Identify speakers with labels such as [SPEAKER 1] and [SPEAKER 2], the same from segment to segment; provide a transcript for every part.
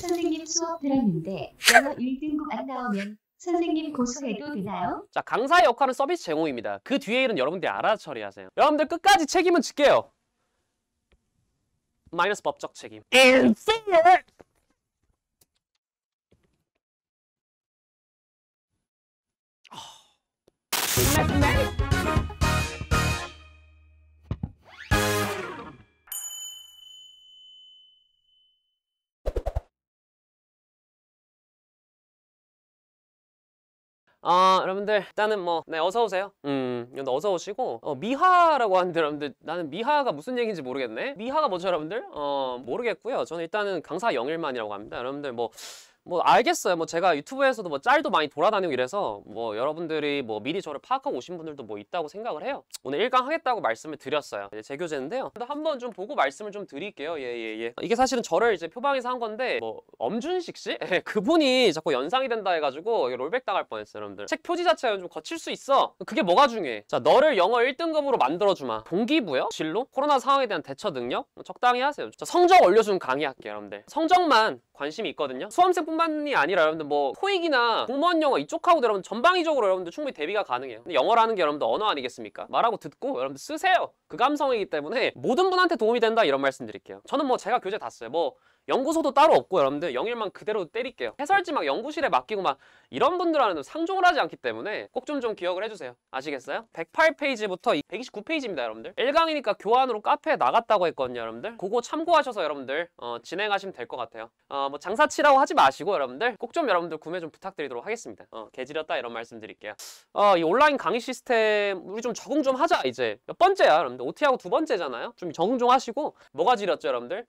[SPEAKER 1] 선생님 수업 들었는데 영어 1등급 안 나오면 선생님 고소해도 되나요? 자, 강사의 역할은 서비스 제공입니다. 그 뒤에 일은 여러분들이 알아서 처리하세요. 여러분들 끝까지 책임은 질게요. 마이너스 법적 책임. 아 여러분들 일단은 뭐네 어서 오세요 음 어서 오시고 어, 미하라고 하는데 여러분들 나는 미하가 무슨 얘기인지 모르겠네 미하가 뭐죠 여러분들? 어 모르겠고요 저는 일단은 강사 영일만이라고 합니다 여러분들 뭐뭐 알겠어요. 뭐 제가 유튜브에서도 뭐 짤도 많이 돌아다니고 이래서 뭐 여러분들이 뭐 미리 저를 파악하고 오신 분들도 뭐 있다고 생각을 해요. 오늘 일강 하겠다고 말씀을 드렸어요. 이제 제 교재인데요. 한번 좀 보고 말씀을 좀 드릴게요. 예, 예, 예. 이게 사실은 저를 이제 표방해서 한 건데 뭐 엄준식 씨? 예, 그분이 자꾸 연상이 된다 해가지고 롤백 당할 뻔했어요, 여러분들. 책 표지 자체가 좀 거칠 수 있어. 그게 뭐가 중요해? 자, 너를 영어 1등급으로 만들어주마. 동기부여? 진로? 코로나 상황에 대한 대처 능력? 적당히 하세요. 자, 성적 올려주는 강의할게요, 여러분들. 성적만 관심이 있거든요 수험생뿐만이 아니라 여러분들 뭐 토익이나 공무원 영어 이쪽하고 도 여러분 전방위적으로 여러분들 충분히 대비가 가능해요 근데 영어라는 게 여러분들 언어 아니겠습니까? 말하고 듣고 여러분들 쓰세요 그 감성이기 때문에 모든 분한테 도움이 된다 이런 말씀 드릴게요 저는 뭐 제가 교재 다 써요 뭐 연구소도 따로 없고 여러분들 영일만 그대로 때릴게요 해설지 막 연구실에 맡기고 막 이런 분들한테 상종을 하지 않기 때문에 꼭 좀 좀 기억을 해주세요 아시겠어요? 108페이지부터 129페이지입니다 여러분들 1강이니까 교환으로 카페에 나갔다고 했거든요 여러분들 그거 참고하셔서 여러분들 어, 진행하시면 될 것 같아요 어, 뭐 장사치라고 하지 마시고 여러분들 꼭 좀 여러분들 구매 좀 부탁드리도록 하겠습니다 어, 개지렸다 이런 말씀 드릴게요 어, 이 온라인 강의 시스템 우리 좀 적응 좀 하자 이제 몇 번째야 여러분들 OT하고 두 번째잖아요 좀 적응 좀 하시고 뭐가 지렸죠 여러분들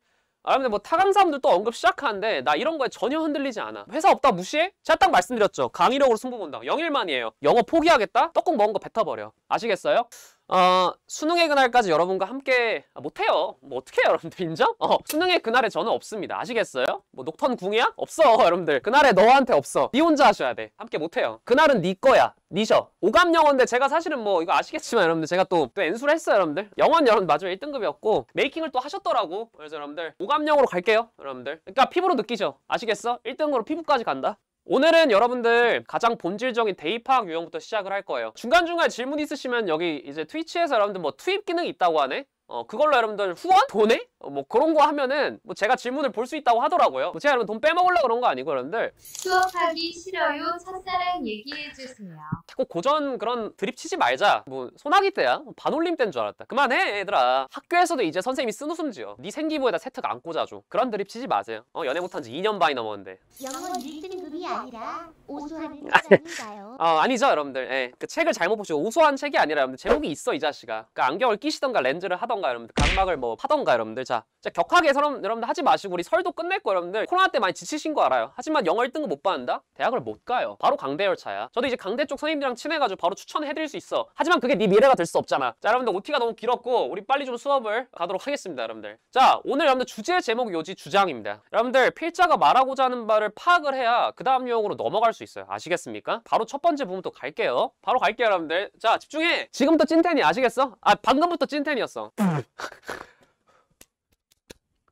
[SPEAKER 1] 여러분들 뭐타강 사람들도 언급 시작하는데 나 이런 거에 전혀 흔들리지 않아 회사 없다 무시해? 제가 딱 말씀드렸죠 강의력으로 승부 본다고 영일만이에요 영어 포기하겠다? 떡국 먹은 거 뱉어버려 아시겠어요? 어, 수능의 그날까지 여러분과 함께 아, 못해요 뭐 어떻게 해 여러분들 인정? 어, 수능의 그날에 저는 없습니다 아시겠어요? 뭐 녹턴 궁이야? 없어 여러분들 그날에 너한테 없어 네 혼자 하셔야 돼 함께 못해요 그날은 네 거야 니셔 오감 영어인데 제가 사실은 뭐 이거 아시겠지만 여러분들 제가 또, 또 엔수를 했어요 여러분들 영어는 여러분 마지막 1등급이었고 메이킹을 또 하셨더라고 그래서 여러분들 오감 영어로 갈게요 여러분들 그러니까 피부로 느끼죠 아시겠어? 1등으로 피부까지 간다 오늘은 여러분들 가장 본질적인 데이 파악 유형부터 시작을 할 거예요 중간중간 질문 있으시면 여기 이제 트위치에서 여러분들 뭐 투입 기능이 있다고 하네 어 그걸로 여러분들 후원? 돈에 어, 뭐 그런 거 하면은 뭐 제가 질문을 볼 수 있다고 하더라고요. 뭐 제가 여러분 돈 빼먹으려고 그런 거 아니고 여러분들 수업하기 싫어요. 첫사랑 얘기해 주세요. 자꾸 고전 그런 드립 치지 말자. 뭐 소나기 때야 뭐 반올림 때인 줄 알았다. 그만해 얘들아. 학교에서도 이제 선생님이 쓴 웃음지어. 네 생기부에다 세특 안 꽂아줘. 그런 드립 치지 마세요. 어 연애 못한 지 2년 반이 넘었는데. 영원 1등급이 아니라 오수하는 아가요어 네. 아니죠 여러분들. 예. 그 책을 잘못 보시고 오수한 책이 아니라 여러분들 제목이 있어 이 자식아. 그 안경을 끼시던가 렌즈를 하던가 여러분들 각막을 뭐 파던가 여러분들. 자, 자 격하게 서럼, 여러분들 하지 마시고 우리 설도 끝낼 거예요 여러분들 코로나 때 많이 지치신 거 알아요 하지만 영어 1등급 못 받는다? 대학을 못 가요 바로 강대 열차야 저도 이제 강대 쪽 선생님들이랑 친해가지고 바로 추천해드릴 수 있어 하지만 그게 네 미래가 될 수 없잖아 자 여러분들 OT가 너무 길었고 우리 빨리 좀 수업을 가도록 하겠습니다 여러분들 자 오늘 여러분들 주제 제목 요지 주장입니다 여러분들 필자가 말하고자 하는 바를 파악을 해야 그 다음 유형으로 넘어갈 수 있어요 아시겠습니까? 바로 첫 번째 부분부터 갈게요 바로 갈게요 여러분들 자 집중해 지금부터 찐텐이 아시겠어? 아 방금부터 찐텐이었어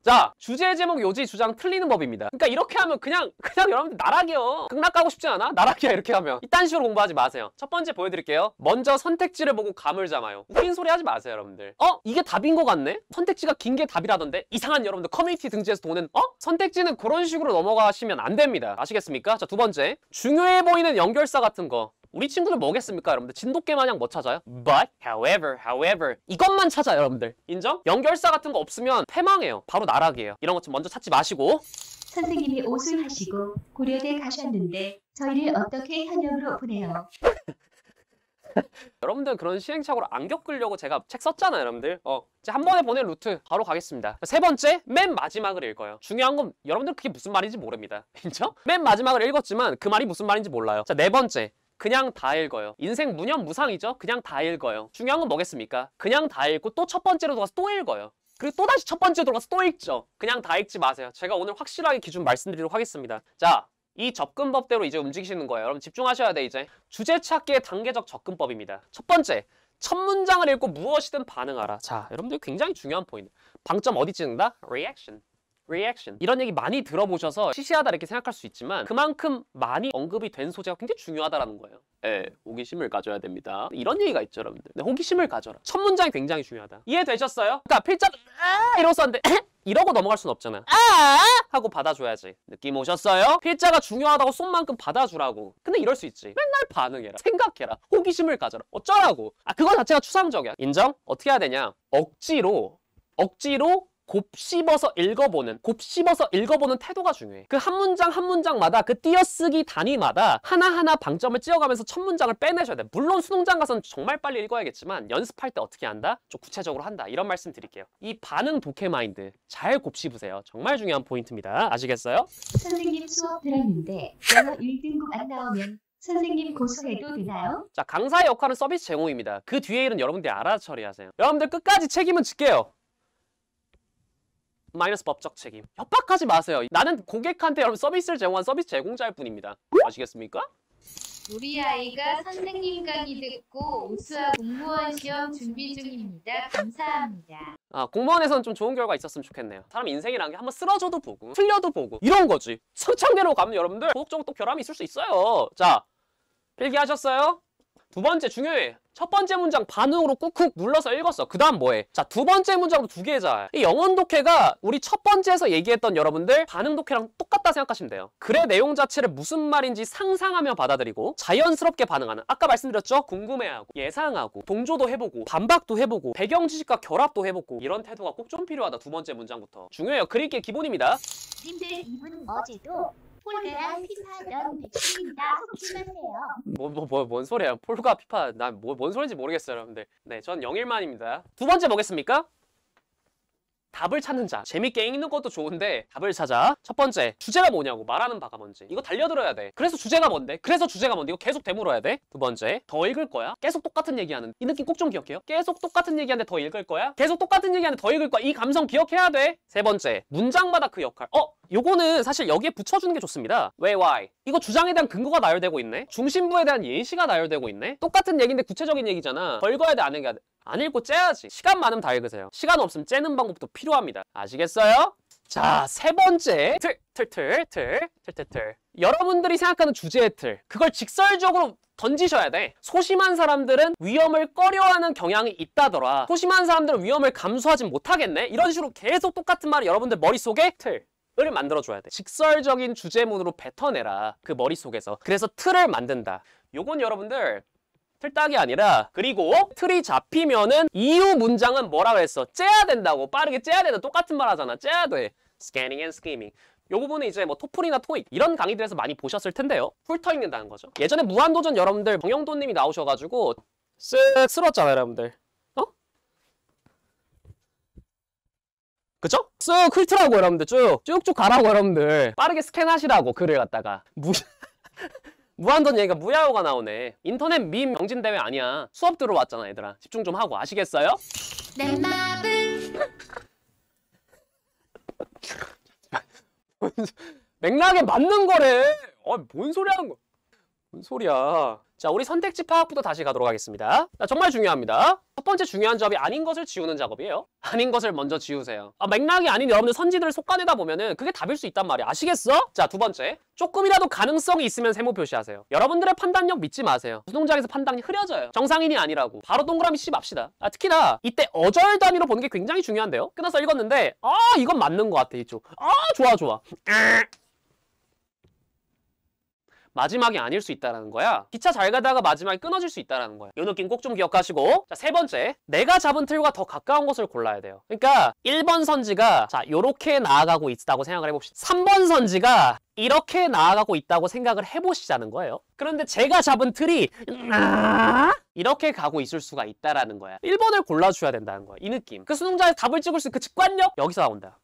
[SPEAKER 1] 자 주제 제목 요지 주장 틀리는 법입니다 그러니까 이렇게 하면 그냥 그냥 여러분들 나락이요 극락 가고 싶지 않아? 나락이야 이렇게 하면 이딴 식으로 공부하지 마세요 첫 번째 보여드릴게요 먼저 선택지를 보고 감을 잡아요 웃긴 소리 하지 마세요 여러분들 어? 이게 답인 것 같네? 선택지가 긴 게 답이라던데 이상한 여러분들 커뮤니티 등지에서 돈은 어? 선택지는 그런 식으로 넘어가시면 안 됩니다 아시겠습니까? 자 두 번째 중요해 보이는 연결사 같은 거 우리 친구들 뭐겠습니까 여러분들 진돗개 마냥 뭐 찾아요? But, however, however 이것만 찾아요 여러분들 인정? 연결사 같은 거 없으면 패망해요 바로 나락이에요 이런 것 좀 먼저 찾지 마시고 선생님이 옷을 하시고 고려대 가셨는데 저희를 어떻게 현역으로 보내요? 여러분들 그런 시행착오를 안 겪으려고 제가 책 썼잖아요 여러분들 어, 이제 한 번에 보낸 루트 바로 가겠습니다 세 번째 맨 마지막을 읽어요 중요한 건 여러분들 그게 무슨 말인지 모릅니다 인정? 맨 마지막을 읽었지만 그 말이 무슨 말인지 몰라요 자네 번째 그냥 다 읽어요. 인생 무념무상이죠. 그냥 다 읽어요. 중요한 건 뭐겠습니까? 그냥 다 읽고 또 첫 번째로 돌아가서 또 읽어요. 그리고 또다시 첫 번째 로 돌아가서 또 읽죠. 그냥 다 읽지 마세요. 제가 오늘 확실하게 기준 말씀드리도록 하겠습니다. 자, 이 접근법대로 이제 움직이시는 거예요. 여러분 집중하셔야 돼 이제. 주제 찾기의 단계적 접근법입니다. 첫 번째, 첫 문장을 읽고 무엇이든 반응하라. 자, 여러분들 굉장히 중요한 포인트. 방점 어디 찍는다? 리액션. reaction 이런 얘기 많이 들어보셔서 시시하다 이렇게 생각할 수 있지만 그만큼 많이 언급이 된 소재가 굉장히 중요하다라는 거예요 예, 호기심을 가져야 됩니다 이런 얘기가 있죠 여러분들 네, 호기심을 가져라 첫 문장이 굉장히 중요하다 이해되셨어요? 그러니까 필자 아 이러고 썼는데 이러고 넘어갈 순 없잖아 아 하고 받아줘야지 느낌 오셨어요? 필자가 중요하다고 쏜만큼 받아주라고 근데 이럴 수 있지 맨날 반응해라 생각해라 호기심을 가져라 어쩌라고 아 그거 자체가 추상적이야 인정? 어떻게 해야 되냐 억지로 억지로 곱씹어서 읽어보는 곱씹어서 읽어보는 태도가 중요해 그 한 문장 한 문장마다 그 띄어쓰기 단위마다 하나하나 방점을 찍어가면서첫 문장을 빼내셔야 돼 물론 수능장 가서는 정말 빨리 읽어야겠지만 연습할 때 어떻게 한다? 좀 구체적으로 한다 이런 말씀 드릴게요 이 반응 독해 마인드 잘 곱씹으세요 정말 중요한 포인트입니다 아시겠어요? 선생님 수업 들었는데 영어 1등급 안 나오면 선생님 고소해도 되나요? 자 강사의 역할은 서비스 제공입니다 그 뒤에 일은 여러분들이 알아서 처리하세요 여러분들 끝까지 책임은 질게요 마이너스 법적 책임 협박하지 마세요 나는 고객한테 여러분 서비스를 제공한 서비스 제공자일 뿐입니다 아시겠습니까? 우리 아이가 선생님 강의 듣고 우수한 공무원 시험 준비 중입니다. 감사합니다. 아 공무원에서는 좀 좋은 결과 있었으면 좋겠네요. 사람 인생이란게 한번 쓰러져도 보고 틀려도 보고 이런 거지. 성창대로 가면 여러분들 도덕적으로 또 결함이 있을 수 있어요. 자 필기하셨어요? 두 번째 중요해. 첫 번째 문장 반응으로 꾹꾹 눌러서 읽었어. 그 다음 뭐해? 자, 두 번째 문장으로 두 개자. 이 영원 독해가 우리 첫 번째에서 얘기했던 여러분들 반응 독해랑 똑같다 생각하시면 돼요. 글의 내용 자체를 무슨 말인지 상상하며 받아들이고 자연스럽게 반응하는. 아까 말씀드렸죠? 궁금해하고 예상하고 동조도 해보고 반박도 해보고 배경 지식과 결합도 해보고 이런 태도가 꼭 좀 필요하다. 두 번째 문장부터. 중요해요. 그릴 게 기본입니다. 님들 이분 어제도 폴 뭐뭐뭔 뭐, 소리야? 폴과 피파 난뭔 뭐, 소리인지 모르겠어요, 여러분들. 네, 전 영일만입니다. 두 번째 뭐겠습니까? 답을 찾는 자 재밌게 읽는 것도 좋은데 답을 찾아 첫 번째 주제가 뭐냐고 말하는 바가 뭔지 이거 달려들어야 돼 그래서 주제가 뭔데 그래서 주제가 뭔데 이거 계속 되물어야 돼두 번째 더 읽을 거야 계속 똑같은 얘기하는 이 느낌 꼭 좀 기억해요 계속 똑같은 얘기하는데 더 읽을 거야 계속 똑같은 얘기하는데 더 읽을 거야 이 감성 기억해야 돼세 번째 문장마다 그 역할 어 요거는 사실 여기에 붙여주는 게 좋습니다. 왜 why? 이거 주장에 대한 근거가 나열되고 있네. 중심부에 대한 예시가 나열되고 있네. 똑같은 얘기인데 구체적인 얘기잖아. 벌거야 돼, 안 읽어야 돼. 안 읽고 째야지. 시간 많으면 다 읽으세요. 시간 없으면 째는 방법도 필요합니다. 아시겠어요? 자, 세 번째. 틀, 틀, 틀, 틀, 틀, 틀, 틀. 여러분들이 생각하는 주제의 틀. 그걸 직설적으로 던지셔야 돼. 소심한 사람들은 위험을 꺼려하는 경향이 있다더라. 소심한 사람들은 위험을 감수하지 못하겠네. 이런 식으로 계속 똑같은 말을 여러분들 머릿속에 틀, 을 만들어줘야 돼 직설적인 주제문으로 뱉어내라 그 머릿속에서 그래서 틀을 만든다 요건 여러분들 틀딱이 아니라 그리고 틀이 잡히면은 이후 문장은 뭐라 그랬어? 째야 된다고 빠르게 째야 된다 똑같은 말 하잖아 째야 돼 스캐닝 앤스 i n g 요 부분은 이제 뭐 토플이나 토익 이런 강의들에서 많이 보셨을 텐데요 훑어 읽는다는 거죠 예전에 무한도전 여러분들 정영도님이 나오셔가지고 쓱 쓸었잖아요 여러분들 그쵸? 쓱 훑으라고 여러분들 쭉 쭉쭉 가라고 여러분들 빠르게 스캔하시라고 글을 갖다가 무... 무한전 얘기가 무야호가 나오네 인터넷 밈명진대회 아니야 수업 들어왔잖아 얘들아 집중 좀 하고 아시겠어요? 내 맘을 맥락에 맞는 거래 아뭔 어, 소리 하는 거뭔 소리야 자 우리 선택지 파악부터 다시 가도록 하겠습니다 자, 정말 중요합니다 첫 번째 중요한 작업이 아닌 것을 지우는 작업이에요 아닌 것을 먼저 지우세요 아, 맥락이 아닌 여러분들 선지들을 속가내다 보면은 그게 답일 수 있단 말이야 아시겠어? 자 두 번째 조금이라도 가능성이 있으면 세모 표시하세요 여러분들의 판단력 믿지 마세요 수동장에서 판단이 흐려져요 정상인이 아니라고 바로 동그라미 씹읍시다 아, 특히나 이때 어절 단위로 보는 게 굉장히 중요한데요 끊어서 읽었는데 아 이건 맞는 것 같아 이쪽 아 좋아 좋아 마지막이 아닐 수 있다는 거야 기차 잘 가다가 마지막이 끊어질 수 있다는 거야 이 느낌 꼭 좀 기억하시고 자, 세 번째 내가 잡은 틀과 더 가까운 곳을 골라야 돼요 그러니까 1번 선지가 자 요렇게 나아가고 있다고 생각을 해봅시다 3번 선지가 이렇게 나아가고 있다고 생각을 해보시자는 거예요 그런데 제가 잡은 틀이 이렇게 가고 있을 수가 있다라는 거야 1번을 골라줘야 된다는 거야 이 느낌 그 수능자의 답을 찍을 수 있는 그 직관력 여기서 나온다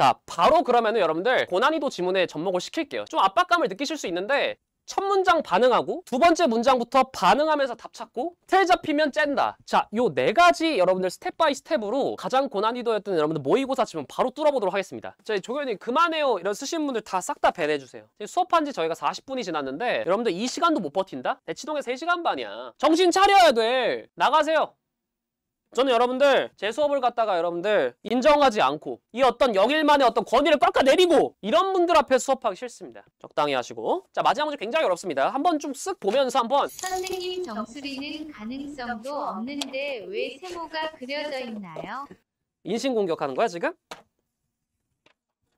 [SPEAKER 1] 자 바로 그러면은 여러분들 고난이도 지문에 접목을 시킬게요 좀 압박감을 느끼실 수 있는데 첫 문장 반응하고 두 번째 문장부터 반응하면서 답 찾고 틀 잡히면 짠다 자요 네 가지 여러분들 스텝 바이 스텝으로 가장 고난이도였던 여러분들 모의고사 지문 바로 뚫어보도록 하겠습니다 저희 조교님 그만해요 이런 쓰신 분들 다 싹 다 배내주세요 수업한 지 저희가 40분이 지났는데 여러분들 이 시간도 못 버틴다? 대치동에 3시간 반이야 정신 차려야 돼 나가세요 저는 여러분들 제 수업을 갖다가 여러분들 인정하지 않고 이 어떤 영일만의 어떤 권위를 깎아내리고 이런 분들 앞에 수업하기 싫습니다. 적당히 하시고 자 마지막 문제 굉장히 어렵습니다. 한번 좀 쓱 보면서 한 번 선생님 정수리는 가능성도 없는데 왜 세모가 그려져 있나요? 인신공격하는 거야 지금?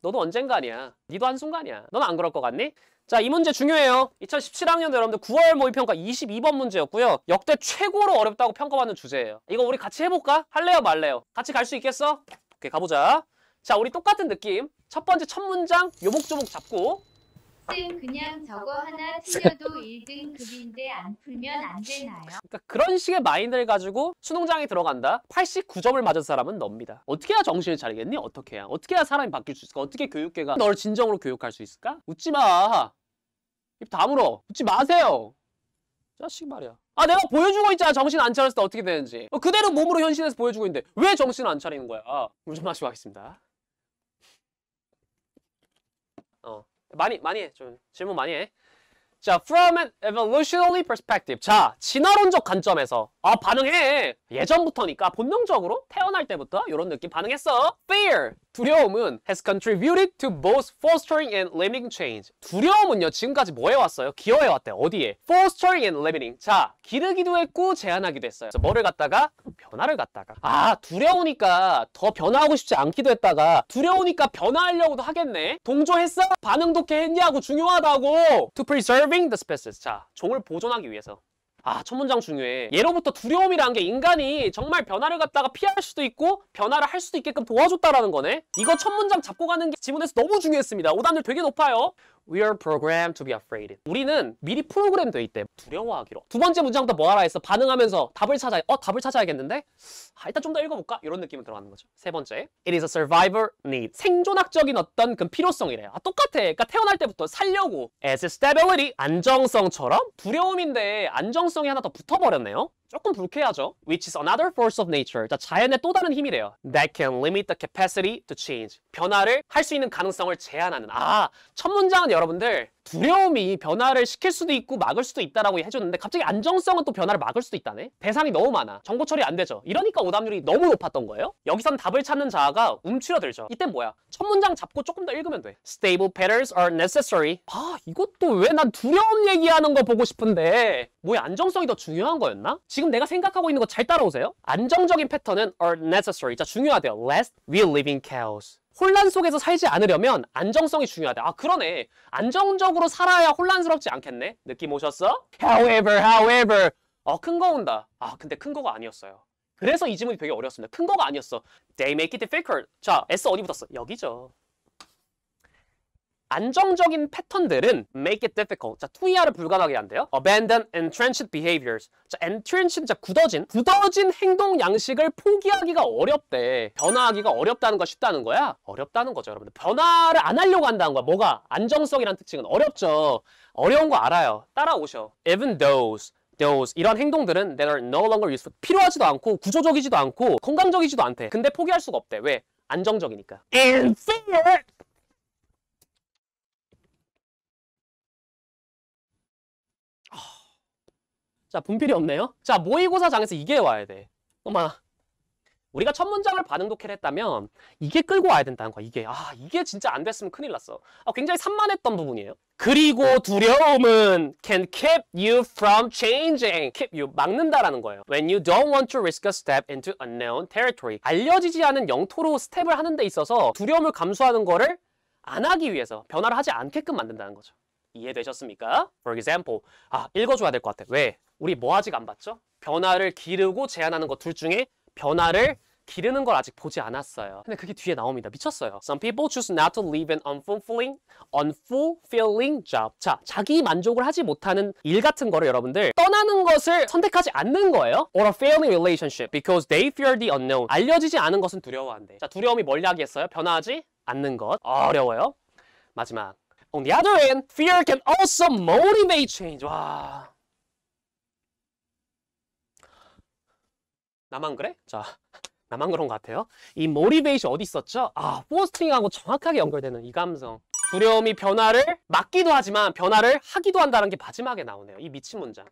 [SPEAKER 1] 너도 언젠가냐 니도 한순간이야 넌 안 그럴 것 같니? 자, 이 문제 중요해요. 2017학년도 여러분들 9월 모의평가 22번 문제였고요. 역대 최고로 어렵다고 평가받는 주제예요. 이거 우리 같이 해볼까? 할래요, 말래요? 같이 갈 수 있겠어? 오케이, 가보자. 자, 우리 똑같은 느낌. 첫 번째 첫 문장 요목조목 잡고 쌤 그냥 저거 하나 틀려도 1등급인데 안 풀면 안 되나요? 그러니까 그런 식의 마인드를 가지고 수능장에 들어간다 89점을 맞은 사람은 넙니다 어떻게 해야 정신을 차리겠니? 어떻게 해야 어떻게 해야 사람이 바뀔 수 있을까? 어떻게 교육계가 널 진정으로 교육할 수 있을까? 웃지마 입 다물어 웃지 마세요 자식 말이야 아 내가 보여주고 있잖아 정신 안 차렸을 때 어떻게 되는지 어, 그대로 몸으로 현실에서 보여주고 있는데 왜 정신 안 차리는 거야 물좀 마시고 하겠습니다 어 많이 많이 해. 좀 질문 많이 해. 자, from an evolutionary perspective. 자, 진화론적 관점에서 아, 반응해. 예전부터니까 본능적으로 태어날 때부터 이런 느낌 반응했어. fear. 두려움은 has contributed to both fostering and limiting change. 두려움은요, 지금까지 뭐 해왔어요? 기여해왔대 어디에? fostering and limiting. 자, 기르기도 했고 제한하기도 했어요. 그래서 뭐를 갖다가 변화를 갖다가 아 두려우니까 더 변화하고 싶지 않기도 했다가 두려우니까 변화하려고도 하겠네 동조했어? 반응 독해 했냐고 중요하다고 To preserving the species 자 종을 보존하기 위해서 아, 첫 문장 중요해. 예로부터 두려움이란게 인간이 정말 변화를 갖다가 피할 수도 있고 변화를 할 수도 있게끔 도와줬다라는 거네. 이거 첫 문장 잡고 가는 게 지문에서 너무 중요했습니다. 오답률 되게 높아요. We are programmed to be afraid. 우리는 미리 프로그램돼 있대. 두려워하기로. 두 번째 문장도뭐 하라 해서 반응하면서 답을 찾아. 어, 답을 찾아야겠는데? 아, 일단 좀 더 읽어볼까? 이런 느낌이 들어가는 거죠. 세 번째. It is a survivor need. 생존학적인 어떤 그 필요성이래요. 아, 똑같아. 그러니까 태어날 때부터 살려고. As stability. 안정성처럼 두려움인데 안정성이 하나 더 붙어버렸네요. 조금 불쾌하죠. Which is another force of nature. 자, 자연의 또 다른 힘이래요. That can limit the capacity to change. 변화를 할 수 있는 가능성을 제한하는. 아, 첫 문장은 여러분들 두려움이 변화를 시킬 수도 있고 막을 수도 있다라고 해줬는데 갑자기 안정성은 또 변화를 막을 수도 있다네 대상이 너무 많아 정보 처리 안 되죠 이러니까 오답률이 너무 높았던 거예요 여기선 답을 찾는 자아가 움츠러들죠이때 뭐야 첫 문장 잡고 조금 더 읽으면 돼 Stable patterns are necessary 아 이것도 왜 난 두려움 얘기하는 거 보고 싶은데 뭐야 안정성이 더 중요한 거였나? 지금 내가 생각하고 있는 거 잘 따라오세요 안정적인 패턴은 are necessary 자 중요하대요 Lest we live in chaos 혼란 속에서 살지 않으려면 안정성이 중요하다. 아, 그러네. 안정적으로 살아야 혼란스럽지 않겠네. 느낌 오셨어? However, however. 어, 큰 거 온다. 아, 근데 큰 거가 아니었어요. 그래서 이 질문이 되게 어렵습니다. 큰 거가 아니었어. They make it difficult. 자, S 어디 붙었어? 여기죠. 안정적인 패턴들은 make it difficult. 자, 투이하를 불가하게 한대요. abandon entrenched behaviors. 자, entrenched, 자, 굳어진. 굳어진 행동 양식을 포기하기가 어렵대. 변화하기가 어렵다는 거 쉽다는 거야? 어렵다는 거죠, 여러분들. 변화를 안 하려고 한다는 거야. 뭐가? 안정성이라는 특징은 어렵죠. 어려운 거 알아요. 따라오셔. even those those 이런 행동들은 that are no longer useful. 필요하지도 않고 구조적이지도 않고 건강적이지도 않대. 근데 포기할 수가 없대. 왜? 안정적이니까. And fear 자, 분필이 없네요. 자, 모의고사 장에서 이게 와야 돼. 엄마. 우리가 첫 문장을 반응 독해를 했다면 이게 끌고 와야 된다는 거야. 이게 아 이게 진짜 안 됐으면 큰일 났어. 아, 굉장히 산만했던 부분이에요. 그리고 두려움은 can keep you from changing. keep you 막는다라는 거예요. When you don't want to risk a step into unknown territory. 알려지지 않은 영토로 스텝을 하는 데 있어서 두려움을 감수하는 거를 안 하기 위해서 변화를 하지 않게끔 만든다는 거죠. 이해되셨습니까? For example. 아, 읽어줘야 될 것 같아. 왜? 우리 뭐 아직 안 봤죠? 변화를 기르고 제한하는 것 둘 중에 변화를 기르는 걸 아직 보지 않았어요. 근데 그게 뒤에 나옵니다. 미쳤어요. Some people choose not to live an unfulfilling, unfulfilling job. 자, 자기 만족을 하지 못하는 일 같은 거를 여러분들 떠나는 것을 선택하지 않는 거예요. Or a failing relationship because they fear the unknown. 알려지지 않은 것은 두려워한대. 자, 두려움이 뭘 이야기했어요? 변화하지 않는 것. 어려워요. 마지막. On the other hand, fear can also motivate change. 와... 나만 그래? 자, 나만 그런 것 같아요. 이모리베이션 어디 있었죠? 아, 포스팅하고 정확하게 연결되는 이 감성. 두려움이 변화를 막기도 하지만 변화를 하기도 한다는 게 마지막에 나오네요. 이 미친 문장.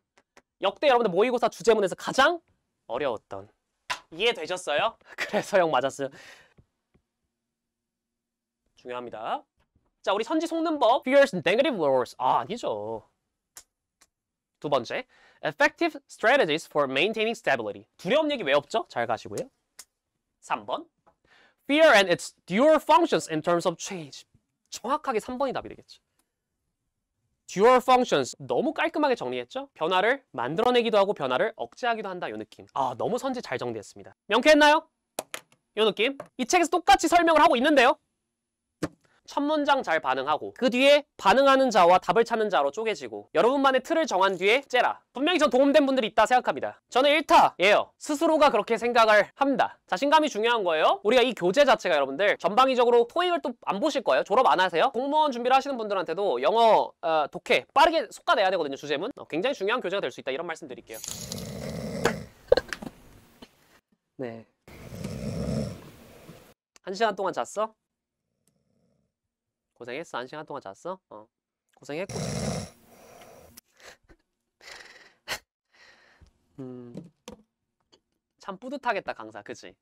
[SPEAKER 1] 역대 여러분들 모의고사 주제문에서 가장 어려웠던. 이해되셨어요? 그래서 형 맞았어요. 중요합니다. 자, 우리 선지 속는 법. Fears negative words. 아, 아니죠. 두 번째, effective strategies for maintaining stability. 두려움 얘기 왜 없죠? 잘 가시고요. 3번, fear and its dual functions in terms of change. 정확하게 3번이 답이 되겠죠. dual functions 너무 깔끔하게 정리했죠? 변화를 만들어내기도 하고 변화를 억제하기도 한다 이 느낌. 아 너무 선지 잘 정리했습니다. 명쾌했나요? 이 느낌. 이 책에서 똑같이 설명을 하고 있는데요. 첫 문장 잘 반응하고 그 뒤에 반응하는 자와 답을 찾는 자로 쪼개지고 여러분만의 틀을 정한 뒤에 째라 분명히 전 도움된 분들이 있다 생각합니다 저는 1타예요 스스로가 그렇게 생각을 합니다 자신감이 중요한 거예요 우리가 이 교재 자체가 여러분들 전방위적으로 토익을 또 안 보실 거예요 졸업 안 하세요 공무원 준비를 하시는 분들한테도 영어 어, 독해 빠르게 속아내야 되거든요 주제문 어, 굉장히 중요한 교재가 될 수 있다 이런 말씀 드릴게요 네. 한 시간 동안 잤어? 고생했어? 한 시간 동안 잤어? 어. 고생했고. 음. 참 뿌듯하겠다, 강사. 그치?